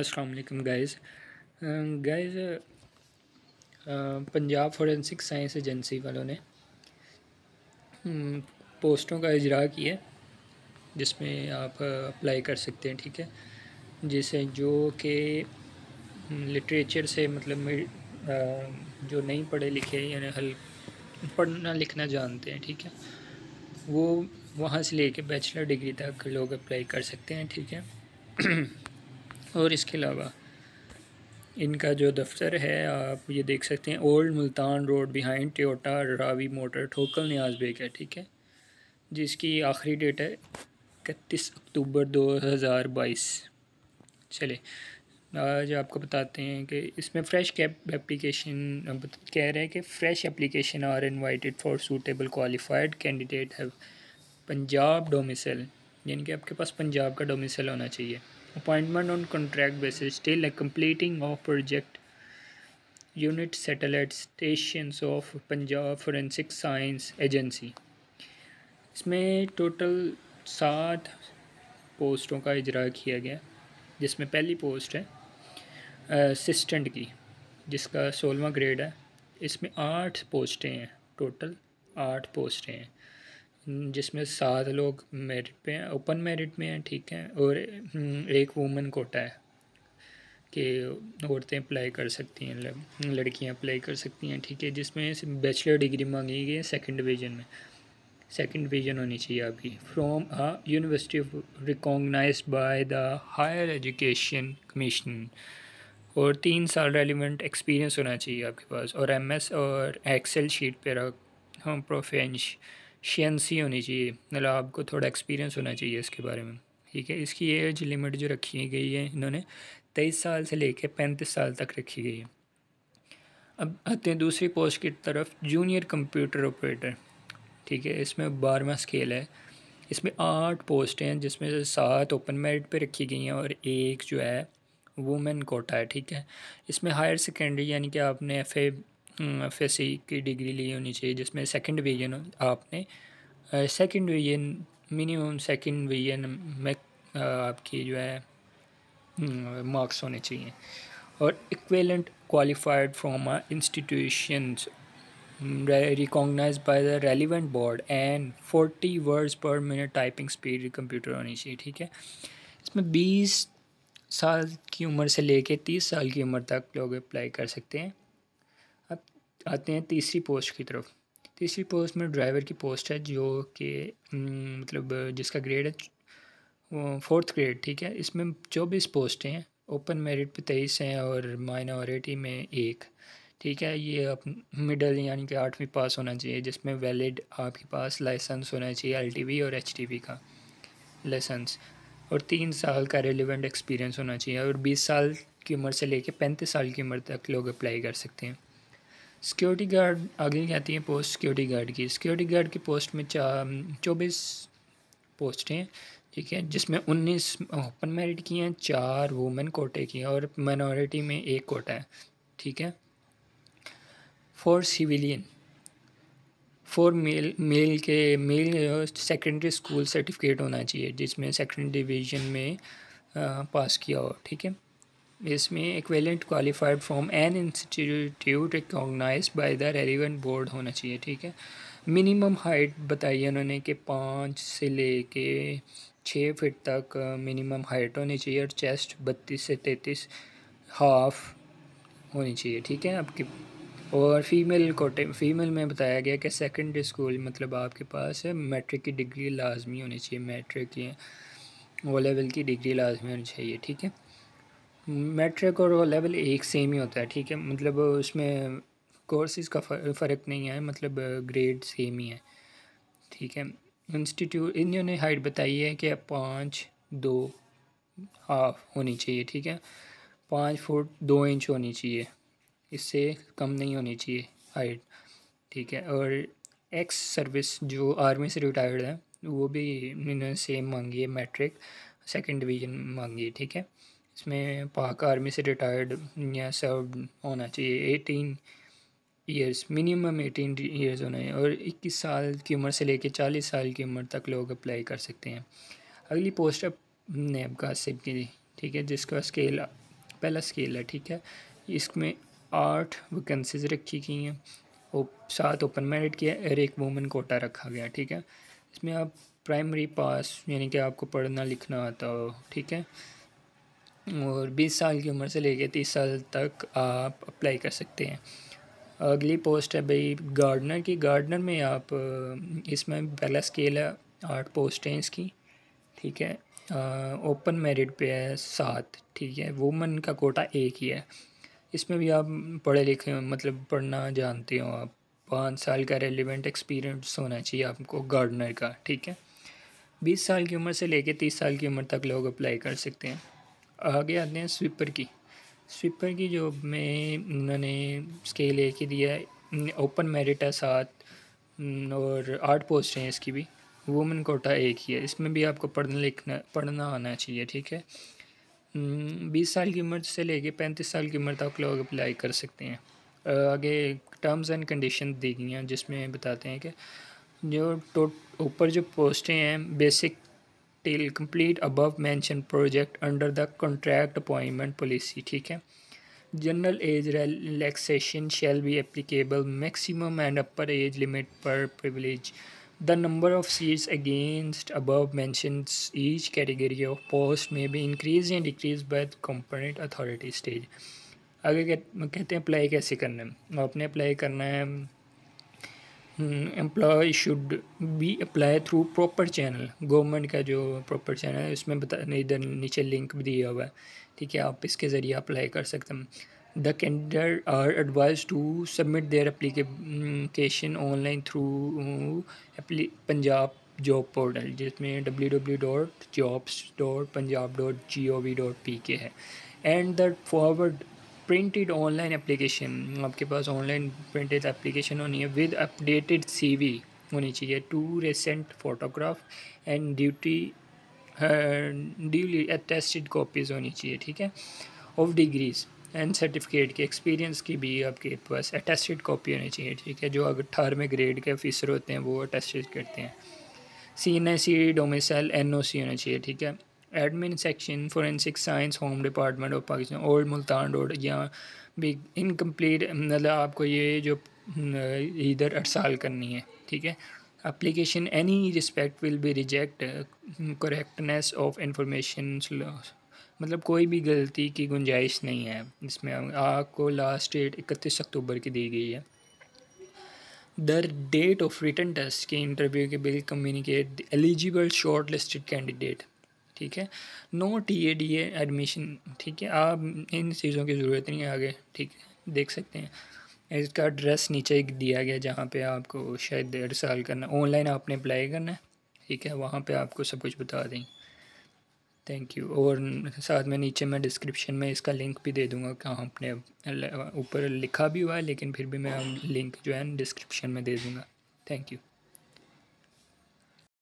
असलकम guys guys Punjab forensic science agency वालों ने पोस्टों um, का इजरा किया जिसमें आप अप्लाई uh, कर सकते हैं ठीक है जैसे जो कि लिटरेचर um, से मतलब uh, जो नहीं पढ़े लिखे यानी हल पढ़ना लिखना जानते हैं ठीक है वो वहाँ से लेके बैचलर डिग्री तक लोग अप्लाई कर सकते हैं ठीक है और इसके अलावा इनका जो दफ्तर है आप ये देख सकते हैं ओल्ड मुल्तान रोड बिहाइंड टोटा रावी मोटर ठोकल न्याज बेग है ठीक है जिसकी आखिरी डेट है इकतीस अक्टूबर 2022 चले आज आपको बताते हैं कि इसमें फ़्रेश कैप एप्लीकेशन कह रहे हैं कि fresh application are invited for suitable qualified candidate है पंजाब डोमिसल यानी कि आपके पास पंजाब का डोमिसल होना चाहिए appointment on contract basis till a completing of project unit settled station stations of Punjab forensic science agency इसमें टोटल सात पोस्टों का इजरा किया गया जिसमें पहली पोस्ट है असिस्टेंट की जिसका सोलवा ग्रेड है इसमें आठ पोस्टें हैं टोटल आठ पोस्टें हैं हम्म, जिसमें सात लोग मेरिट पे हैं ओपन मेरिट में हैं ठीक है और हम्म, एक वूमेन कोटा है कि औरतें अप्लाई कर सकती हैं लड़कियां अप्लाई कर सकती हैं ठीक है जिसमें बैचलर डिग्री मांगी गई है सेकेंड डिवीज़न में सेकेंड डिवीज़न होनी चाहिए आपकी from a university recognise by the higher education commission और तीन साल रेलिवेंट एक्सपीरियंस होना चाहिए आपके पास और एमएस और एक्सेल शीट पर प्रोफेंश शेंसी होनी चाहिए मतलब आपको थोड़ा एक्सपीरियंस होना चाहिए इसके बारे में ठीक है इसकी एज लिमिट जो रखी गई है इन्होंने तेईस साल से लेकर पैंतीस साल तक रखी गई है अब आते हैं दूसरी पोस्ट की तरफ जूनियर कंप्यूटर ऑपरेटर ठीक है इसमें बारहवा स्केल है इसमें आठ पोस्ट हैं जिसमें से सात ओपन मेरिट पे रखी गई हैं और एक जो है वुमेन कोटा है ठीक है इसमें हायर सेकेंडरी यानी कि आपने एफ फेसी हम्म, की डिग्री ली होनी चाहिए जिसमें सेकंड विजन आपने second division minimum second division में आपकी जो है मार्क्स हम्म, होने चाहिए और equivalent qualified from a institutions recognise by the relevant board and forty words per minute typing speed computer होनी चाहिए ठीक है इसमें बीस साल की उम्र से लेके तीस साल की उम्र तक लोग अप्लाई कर सकते हैं आते हैं तीसरी पोस्ट की तरफ तीसरी पोस्ट में ड्राइवर की पोस्ट है जो कि हम्म, मतलब जिसका ग्रेड है फोर्थ ग्रेड ठीक है इसमें चौबीस पोस्टें हैं ओपन मेरिट पे तेईस हैं और माइनॉरिटी में एक ठीक है ये आप मिडल यानी कि आठवीं पास होना चाहिए जिसमें वैलिड आपके पास लाइसेंस होना चाहिए एल और एच का लाइसेंस और तीन साल का रेलिवेंट एक्सपीरियंस होना चाहिए और बीस साल की उम्र से लेकर पैंतीस साल की उम्र तक लोग अप्लाई कर सकते हैं सिक्योरिटी गार्ड आगे कहती है पोस्ट सिक्योरिटी गार्ड की सिक्योरिटी गार्ड की पोस्ट में चौबीस पोस्ट हैं ठीक है जिसमें उन्नीस ओपन मेरिट की हैं चार वुमेन कोटे की हैं और माइनॉरिटी में एक कोटा है ठीक है four civilian four male male के मेल सेकेंडरी स्कूल सर्टिफिकेट होना चाहिए जिसमें सेकेंड डिवीजन में आ, पास किया हो ठीक है इसमें equivalent qualified from an institute recognise by the relevant board होना चाहिए ठीक है मिनिमम हाइट बताइए उन्होंने कि पाँच से लेके छः फिट तक मिनिमम हाइट होनी चाहिए और चेस्ट बत्तीस से तैतीस हाफ होनी चाहिए ठीक है आपकी और फीमेल कोटे फीमेल में बताया गया कि सेकेंडरी स्कूल मतलब आपके पास मैट्रिक की डिग्री लाजमी होनी चाहिए मैट्रिक की ओ लेवल की डिग्री लाजमी होनी चाहिए ठीक है मैट्रिक और लेवल एक सेम ही होता है ठीक है मतलब उसमें कोर्सेज का फ़र्क नहीं है मतलब ग्रेड सेम ही है ठीक है इंस्टीट्यूट इन्होंने हाइट बताई है कि पाँच दो हाफ होनी चाहिए ठीक है पाँच फुट दो इंच होनी चाहिए इससे कम नहीं होनी चाहिए हाइट ठीक है और एक्स सर्विस जो आर्मी से रिटायर्ड है वो भी इन्होंने सेम मांगी है मैट्रिक सेकंड डिवीजन मांगी है ठीक है इसमें पाक आर्मी से रिटायर्ड या सर्व होना चाहिए eighteen years minimum eighteen years होना चाहिए और इक्कीस साल की उम्र से लेकर चालीस साल की उम्र तक लोग अप्लाई कर सकते हैं अगली पोस्ट अब नैब कासिब की ठीक है जिसका स्केल पहला स्केल है ठीक है इसमें आठ वैकेंसीज रखी गई हैं और सात ओपन मेरिट की है और एक वूमेन कोटा रखा गया ठीक है इसमें आप प्राइमरी पास यानी कि आपको पढ़ना लिखना आता हो ठीक है और 20 साल की उम्र से लेके 30 साल तक आप अप्लाई कर सकते हैं अगली पोस्ट है भाई गार्डनर की गार्डनर में आप इसमें पहला स्केल है आठ पोस्ट हैं इसकी ठीक है ओपन मेरिट पे है सात ठीक है वुमेन का कोटा एक ही है इसमें भी आप पढ़े लिखे हो मतलब पढ़ना जानते हो आप पाँच साल का रेलिवेंट एक्सपीरियंस होना चाहिए आपको गार्डनर का ठीक है बीस साल की उम्र से लेके तीस साल की उम्र तक लोग अप्लाई कर सकते हैं आगे आते हैं स्वीपर की स्वीपर की जॉब में उन्होंने स्केल ए की दिया है ओपन मेरिट है सात और आठ पोस्ट हैं इसकी भी वुमेन कोटा एक ही है इसमें भी आपको पढ़ना लिखना पढ़ना आना चाहिए ठीक है बीस साल की उम्र से लेके पैंतीस साल की उम्र तक लोग अप्लाई कर सकते हैं आगे टर्म्स एंड कंडीशन दी गई हैं जिसमें बताते हैं कि जो टो ऊपर जो पोस्टें हैं basic till complete above mention project under the contract appointment policy ठीक है general age relaxation shall be applicable maximum and upper age limit पर privilege the number of seats against above mention each category of post में भी increase या decrease by competent authority stage अगर कहते हैं apply कैसे करना है अपने अप्लाई करना है employ should be apply through proper channel government का जो प्रॉपर चैनल है उसमें बता इधर नीचे लिंक भी दिया हुआ है ठीक है आप इसके ज़रिए अप्लाई कर सकते हैं the candidate are advise to submit their application online through Punjab job portal जिसमें W W dot jobs dot Punjab dot G O V dot P K है and that forward printed online application आपके पास online printed application होनी है with updated CV होनी चाहिए two recent photograph and duty duly attested copies होनी चाहिए ठीक है ऑफ डिग्रीज़ एंड सर्टिफिकेट के एक्सपीरियंस की भी आपके पास अटेस्टेड कॉपी होनी चाहिए ठीक है जो अगर अठारहवें ग्रेड के ऑफिसर होते हैं वो अटेस्टेड करते हैं C N I C domicile N O C होना चाहिए ठीक है admin section forensic science home department of Pakistan old Multan road या भी इनकम्प्लीट मतलब आपको ये जो इधर अठ साल करनी है ठीक है application any respect will be reject correctness of information मतलब कोई भी गलती की गुंजाइश नहीं है इसमें आपको लास्ट डेट इकतीस अक्टूबर की दी गई है the date of written test के इंटरव्यू के will communicate eligible short listed candidate ठीक है no T A D admission ठीक है आप इन चीज़ों की ज़रूरत नहीं है आगे ठीक है देख सकते हैं इसका एड्रेस नीचे दिया गया जहाँ पे आपको शायद डेढ़ साल करना ऑनलाइन आपने अप्लाई करना है ठीक है वहाँ पे आपको सब कुछ बता दें थैंक यू और साथ में नीचे मैं डिस्क्रिप्शन में इसका लिंक भी दे दूँगा कहाँ अपने ऊपर लिखा भी हुआ है लेकिन फिर भी मैं लिंक जो है डिस्क्रिप्शन में दे दूँगा थैंक यू